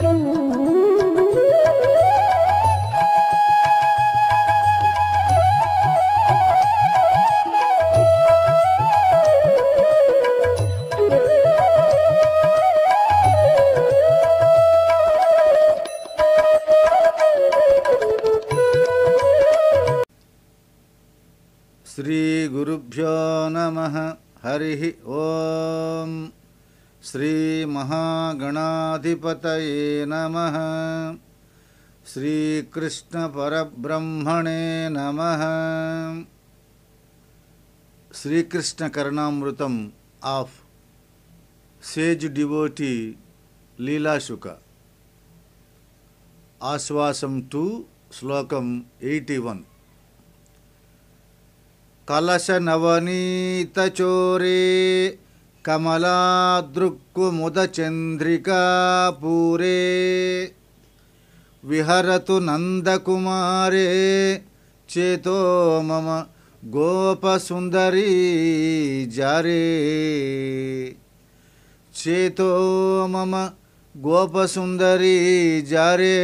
Mm-hmm. गणाधिपतये नमः श्रीकृष्णपरब्रह्मणे नमः श्रीकृष्ण करुणामृतम of sage devotee Leela Shuka ఆశ్వాసం టు శ్లోకం ఎయిటీ వన్ कमलादृक्कुमुदचन्द्रिका पूरे विहरतु नन्दकुमारे चेतो मम गोपसुन्दरी जारे चेतो मम गोपसुन्दरी जारे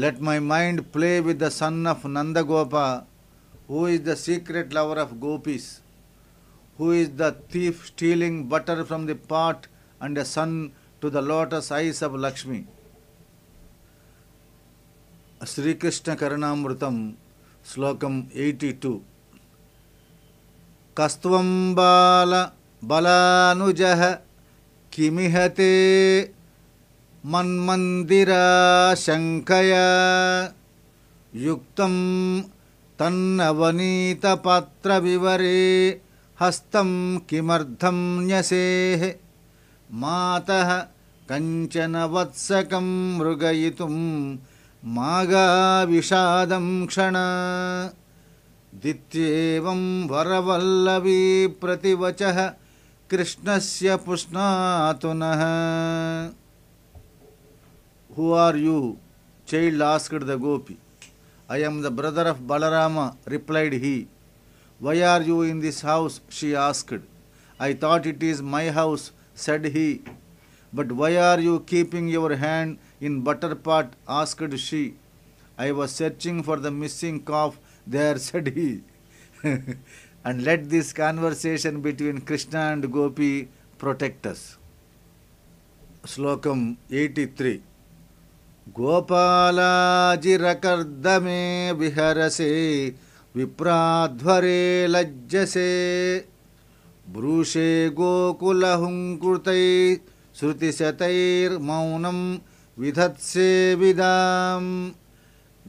let my mind play with the son of Nandagopa, who is the secret lover of gopis. who is the thief stealing butter from the pot and a son to the lotus eyes of Lakshmi. Sri Krishna Karanamrutam, Slokam 82. Kastvam bala balanujaha kimihate yuktam शङ्कया युक्तं तन्नवनीतपात्रविवरे हस्तं किमर्थं न्यसेः मातः कञ्चन वत्सकं मृगयितुं मागाविषादं क्षण दित्येवं प्रतिवचः कृष्णस्य पुष्णातुनः who are you child asked the gopi I am the brother of Balram replied he Why are you in this house? she asked. I thought it is my house, said he. But why are you keeping your hand in butter pot? asked she. I was searching for the missing calf there, said he. and let this conversation between Krishna and Gopi protect us. Slokam 83 Gopalaji rakardame viharase विप्राध्वरे लज्जसे ब्रूषे गोकुलहुंकृत श्रुतिशतर्मौन विधत्से विदाम्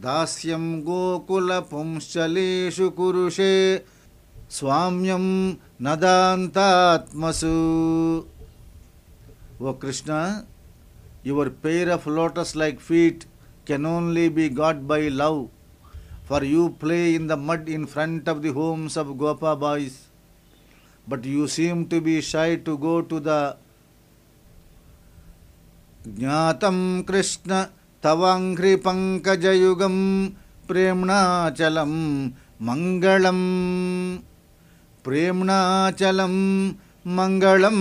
दास्यं गोकुलपुंश्चलेषु कुरुषे स्वाम्यम नदान्तात्मसु O Krishna your pair of lotus like feet can only be got by love for you play in the mud in front of the homes of Gopa boys, but you seem to be shy to go to the Jnatam Krishna Tavangri Pankajayugam Premnachalam Mangalam Premnachalam Mangalam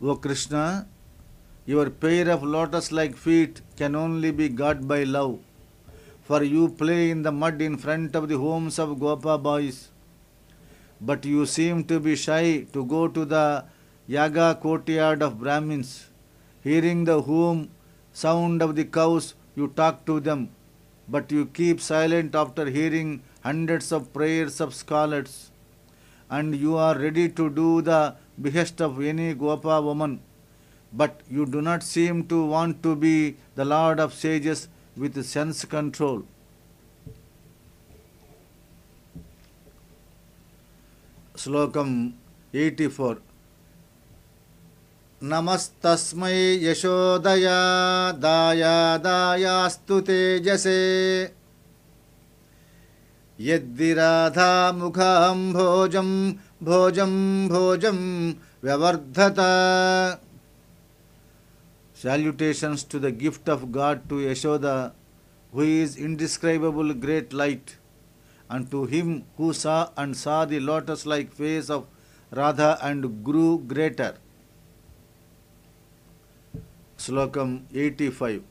O Krishna, your pair of lotus like feet can only be got by love, for you play in the mud in front of the homes of Gopa boys. But you seem to be shy to go to the Yaga courtyard of Brahmins. Hearing the whom sound of the cows, you talk to them, but you keep silent after hearing hundreds of prayers of scholars, and you are ready to do the behest of any Gopa woman but you do not seem to want to be the Lord of sages with sense control. Slokam 84 Namastasmai Yesho Daya Daya daya Stute jese Yediradha Mukham Bhojam Bhojam Bhojam Vyavardhata Salutations to the gift of God to Yashoda, who is indescribable great light, and to him who saw and saw the lotus like face of Radha and grew greater. Slokam 85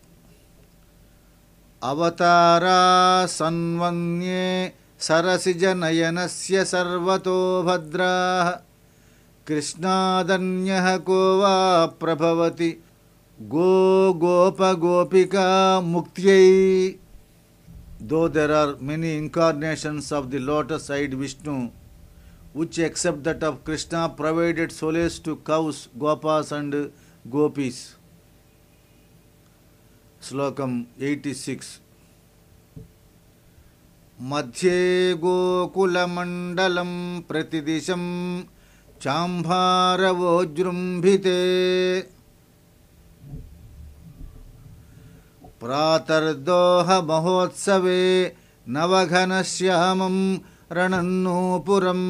Avatara Sanvanye सरसिजनयनस्य सर्वतो भद्राः Vadra Krishna Danyahakova Prabhavati go gopa gopika muktyai though there are many incarnations of the lotus eyed vishnu which except that of krishna provided solace to cows gopas and gopis श्लोकम 86 मध्ये गोकुलमण्डलं प्रतिदिशं चाम्भारवोज्जृम्भिते प्रातर्दोहमहोत्सवे नवघनश्यामं रणन्नूपुरम्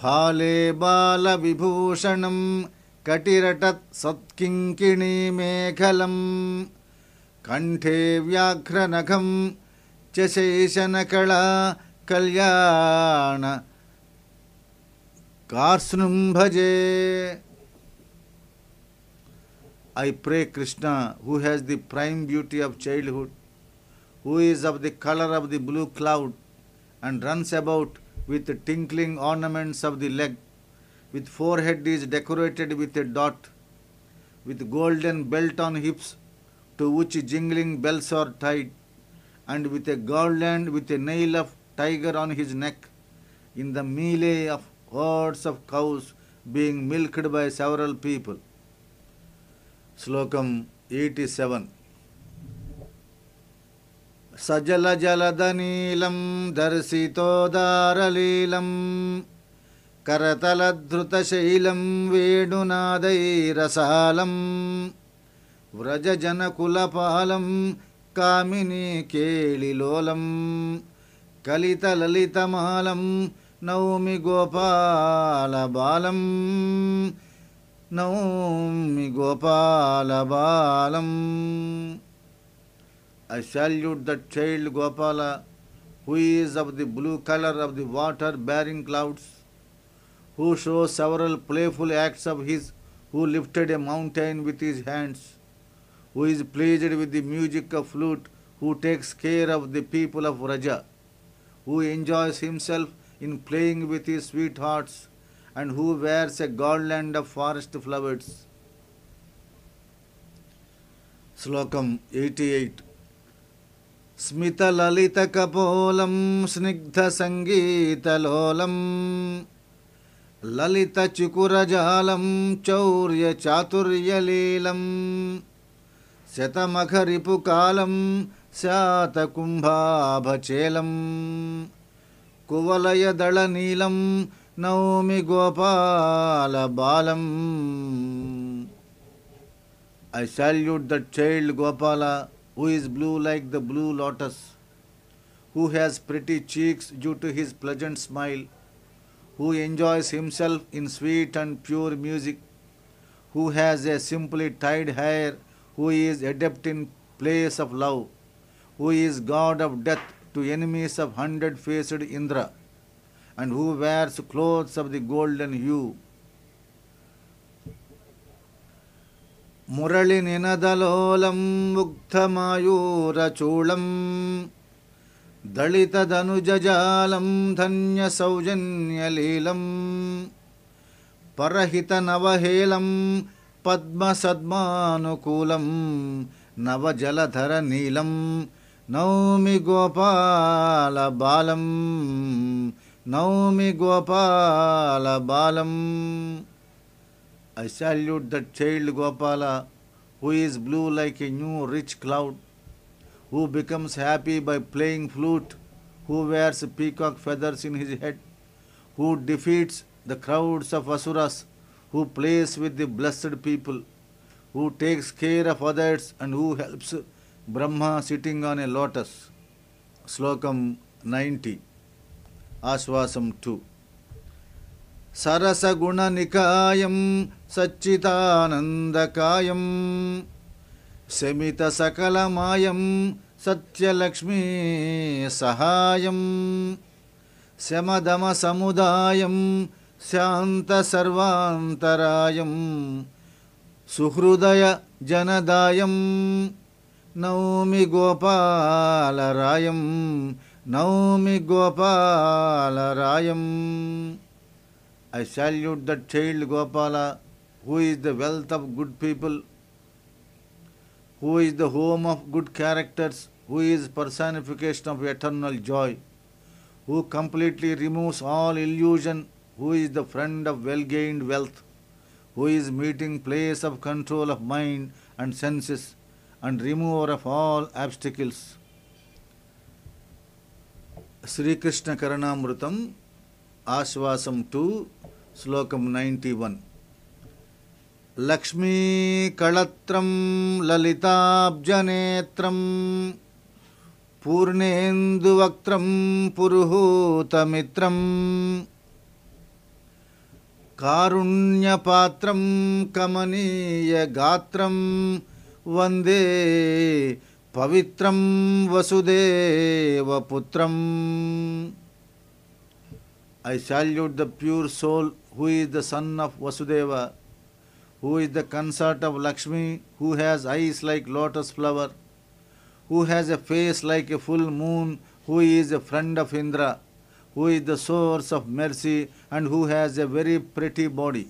फाले बालविभूषणं कटिरटत् मेखलम् कण्ठे व्याघ्रनखं च कल्याण कार्स्नुं भजे I pray Krishna, who has the prime beauty of childhood, who is of the color of the blue cloud, and runs about with the tinkling ornaments of the leg, with forehead is decorated with a dot, with golden belt on hips, to which jingling bells are tied, and with a garland with a nail of tiger on his neck, in the melee of herds of cows being milked by several people. శ్లోకం eighty seven సజల జలదనీలం దర్శితోదారలీలం కరతలధృతశైలం వేణునాదైరసాలం వ్రజ జనకులపాలం కామిని కేళిలోలం కలితలలితమాలం నౌమి గోపాలబాలం నౌమి గోపాల బాలం I salute that child Gopala, who is of the blue color of the water bearing clouds, who shows several playful acts of his, who lifted a mountain with his hands, who is pleased with the music of flute, who takes care of the people of Raja, who enjoys himself in playing with his sweethearts, and who wears a garland of forest flowers. శ్లోకం eighty eight స్మితలలితకపోలం స్నిగ్ధసంగీతలోలం లలితచుకురజాలం చౌర్యచాతుర్యలీలం శతమఖరిపుకాలం శాతకుంభాభచేలం నీలం నౌమి గోపాల బాలం I salute the child Gopala who is blue like the blue lotus, who has pretty cheeks due to his pleasant smile, who enjoys himself in sweet and pure music, who has a simply tied hair, who is adept in plays of love, who is god of death to enemies of hundred-faced Indra. and who wears clothes of the golden hue. మురళి నినదలోలం ముగ్ధమాయూరచూళం దళితదనుజాలం ధన్య సౌజన్యలీలం పరహితనవహేళం పద్మసద్మానుకూలం నవజలధర నీలం నౌమి గోపాల బాలం Naomi Gopala Balam. I salute that child Gopala who is blue like a new rich cloud, who becomes happy by playing flute, who wears peacock feathers in his head, who defeats the crowds of asuras, who plays with the blessed people, who takes care of others and who helps Brahma sitting on a lotus. Slokam 90 two आश्वासं two सरसगुणनिकायं शमदम शमितसकलमायं सत्यलक्ष्मीसहायं शमदमसमुदायं शान्तसर्वान्तरायं सुहृदयजनदायं नौमि गोपालरायं Naomi Gopala Rayam. I salute the child Gopala, who is the wealth of good people, who is the home of good characters, who is personification of eternal joy, who completely removes all illusion, who is the friend of well-gained wealth, who is meeting place of control of mind and senses, and remover of all obstacles. శ్రీకృష్ణ కరణామృతం ఆశ్వాసం two శ్లోకం ninety one లక్ష్మీకళత్రం లలితాబ్జనేత్రం పూర్ణేందువక్త్రం పురుహూతమిత్రం కారుణ్యపాత్రం కమనీయగాత్రం వందే Pavitram Vasudeva Vasudevaputram. I salute the pure soul who is the son of Vasudeva, who is the consort of Lakshmi, who has eyes like lotus flower, who has a face like a full moon, who is a friend of Indra, who is the source of mercy and who has a very pretty body.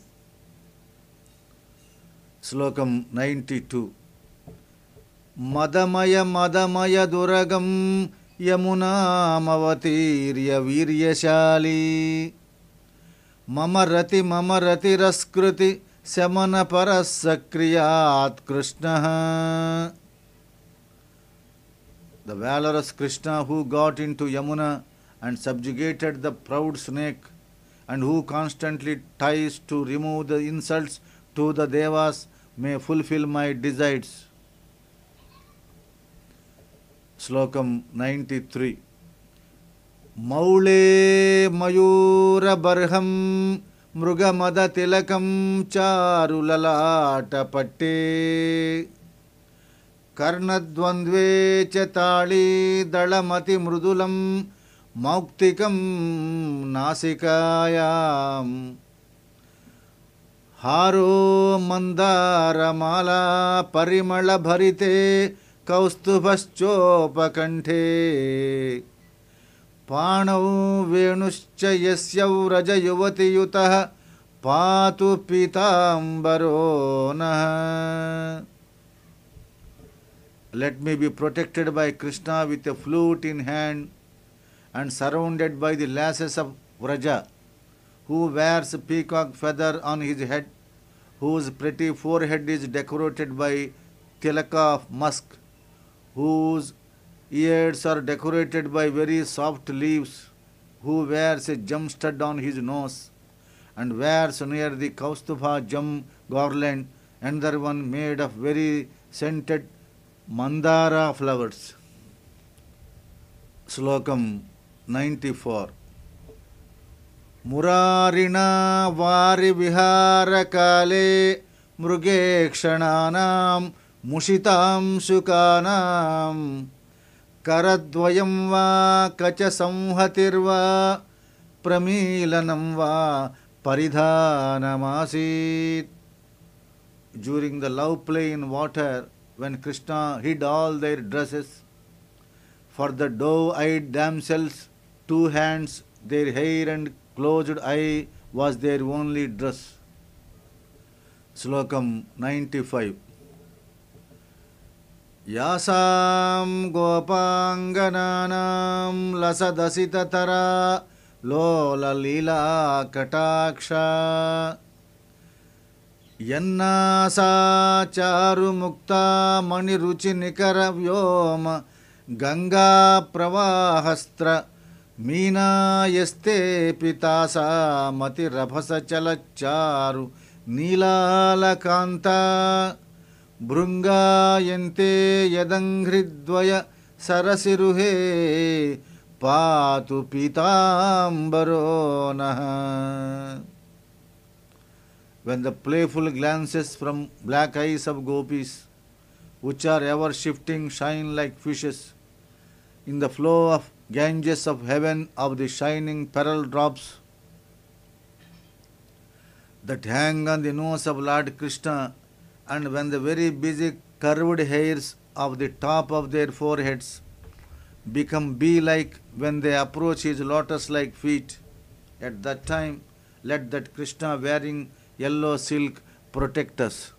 Slokam 92 मदमय मदमय दुरगं यमुनामवतीर्य वीर्यशाली मम रति मम रतिरस्कृति शमनपरः सक्रियात् कृष्णः The valorous Krishna who got into Yamuna and subjugated the proud snake and who constantly tries to remove the insults to the devas may fulfill my desires. శ్లోకం నైంటీ త్రీ మౌళే మయూరబర్హం మృగమద తిలకం చారులలాట పట్టే కర్ణద్వంద్వే తాళీదళమతి మృదులం మౌక్తికం నాసికాయాం हारो मन्दारमाला परिमलभरिते कौस्तुभ्चोपकंठे पाणौ वेणुश्च यस्यौरज युवतियुतः पातु पीताम्बरो नः let me be protected by Krishna with a flute in hand and surrounded by the lasses of Vraja who wears peacock feather on his head whose pretty forehead is decorated by tilaka of musk whose ears are decorated by very soft leaves, who wears a gem stud on his nose, and wears near the Kaustubha gem garland another one made of very scented mandara flowers. Slokam 94 मुरारिणा वारिविहारकाले मृगेक्षणानां मुषिताम शुकानाम करद्वयम् वा कच संहतिर्वा प्रमीलनम् वा परिधानमासीत् during the love play in water when Krishna hid all their dresses for the doe eyed damsels two hands their hair and closed eye was their only dress श्लोकम 95 యాసాం గోపాంగనానాం లసదసితరా లోలలీలా కటాక్ష యన్నాసాచారుముక్త మణిరుచి నికర వ్యోమ గంగా ప్రవాహస్త్ర మీనాయస్తే పితాసా మతిరభస చలచారు నీలాలకాంత भृंगाते यदङ्घ्रिद्वय सरसीहे पातु पीतांबरो नः When the playful glances from black eyes of gopis, which are ever shifting, shine like fishes, in the flow of Ganges of heaven of the shining pearl drops that hang on the nose of Lord Krishna and when the very busy curved hairs of the top of their foreheads become bee-like when they approach his lotus-like feet, at that time let that Krishna wearing yellow silk protect us.